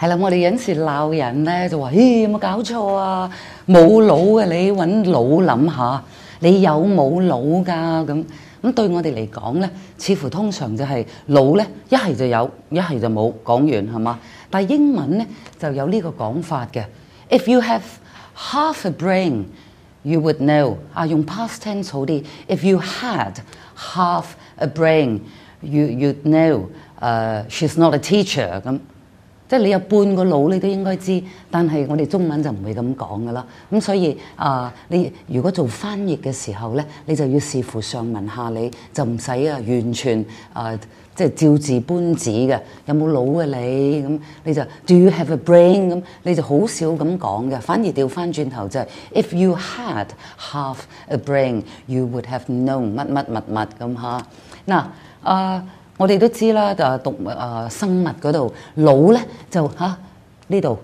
係啦，我哋有時鬧人咧，就話：咦，有冇搞錯啊？冇腦嘅你揾腦諗下，你有冇腦㗎？咁咁對我哋嚟講咧，似乎通常就係腦咧，一係就有，一係就冇。講完係嘛？但係英文咧就有呢個講法嘅。If you have half a brain, you would know。啊，用 past tense 好啲。If you had half a brain, you you know。誒，she's not a teacher 咁。即係你有半個腦，你都應該知。但係我哋中文就唔會咁講噶啦。咁所以啊，你如果做翻譯嘅時候咧，你就要視乎上文下理，就唔使啊完全啊即係照字搬字嘅。有冇腦嘅你咁？你就 Do you have a brain？咁你就好少咁講嘅。反而調翻轉頭就係 If you had half a brain, you would have known 乜乜乜乜咁吓，嗱啊！我哋都知啦，就係讀啊生物嗰度，腦咧就嚇呢度，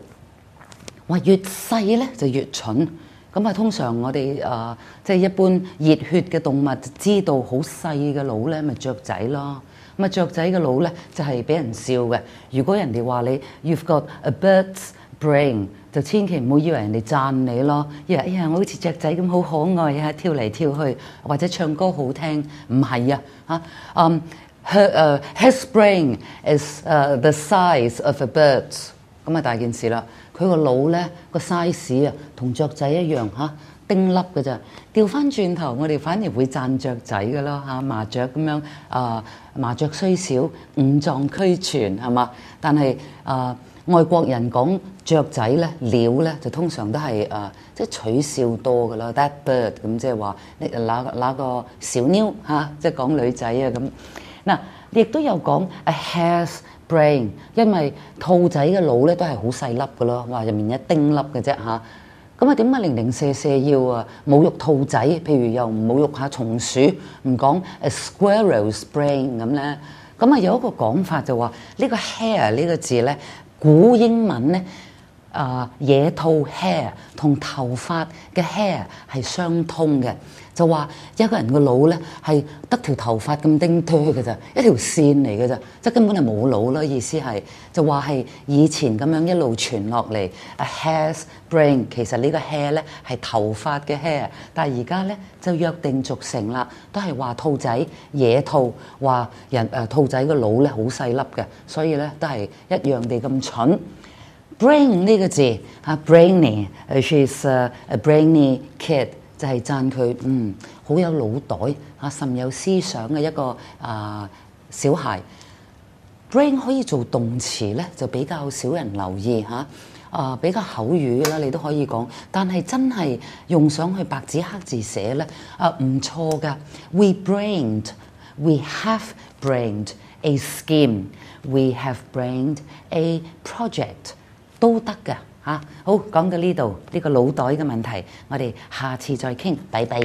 話越細咧就越蠢。咁啊，通常我哋啊，即係一般熱血嘅動物知道，好細嘅腦咧，咪雀仔咯。咁啊，雀仔嘅腦咧就係俾人笑嘅。如果人哋話你 you've got a bird's brain，就千祈唔好以為人哋讚你咯。因為哎呀，我好似雀仔咁好可愛啊，跳嚟跳去或者唱歌好聽，唔係啊，嚇嗯。her 誒，his brain is 誒 the size of a bird，咁啊大件事啦。佢個腦咧個 size 啊，同雀仔一樣嚇，丁粒嘅咋。調翻轉頭，我哋反而會讚雀仔嘅咯嚇，麻雀咁樣啊，麻雀雖小，五臟俱全係嘛？但係啊，外國人講雀仔咧，鳥咧就通常都係啊，即係取笑多噶啦。That bird 咁即係話，那哪個小妞嚇，即係講女仔啊咁。嗱，亦都有講 a h a i r s brain，因為兔仔嘅腦咧都係好細粒嘅咯，哇入面一丁粒嘅啫嚇。咁啊點解零零舍舍要啊侮辱兔仔，譬如又侮辱下松鼠，唔講 a squirrel's brain 咁咧？咁啊有一個講法就話呢個 hair 呢個字咧，古英文咧。啊！野兔 hair 同頭髮嘅 hair 係相通嘅，就話一個人個腦咧係得條頭髮咁丁哆嘅啫，一條線嚟嘅啫，即根本係冇腦啦。意思係就話係以前咁樣一路傳落嚟，a hair brain 其實呢個 hair 咧係頭髮嘅 hair，但係而家咧就約定俗成啦，都係話兔仔野兔話人誒兔仔個腦咧好細粒嘅，所以咧都係一樣地咁蠢。brain 呢個字嚇 b r a i n y s h e s a b r a i e y kid 就係赞佢嗯好有腦袋啊，甚有思想嘅一個啊小孩。brain 可以做動詞咧，就比較少人留意嚇，啊比較口語啦，你都可以講，但係真係用上去白紙黑字寫咧啊唔錯噶，we brained，we have brained a scheme，we have brained a project。都得嘅嚇，好講到呢度呢個腦袋嘅問題，我哋下次再傾，拜拜。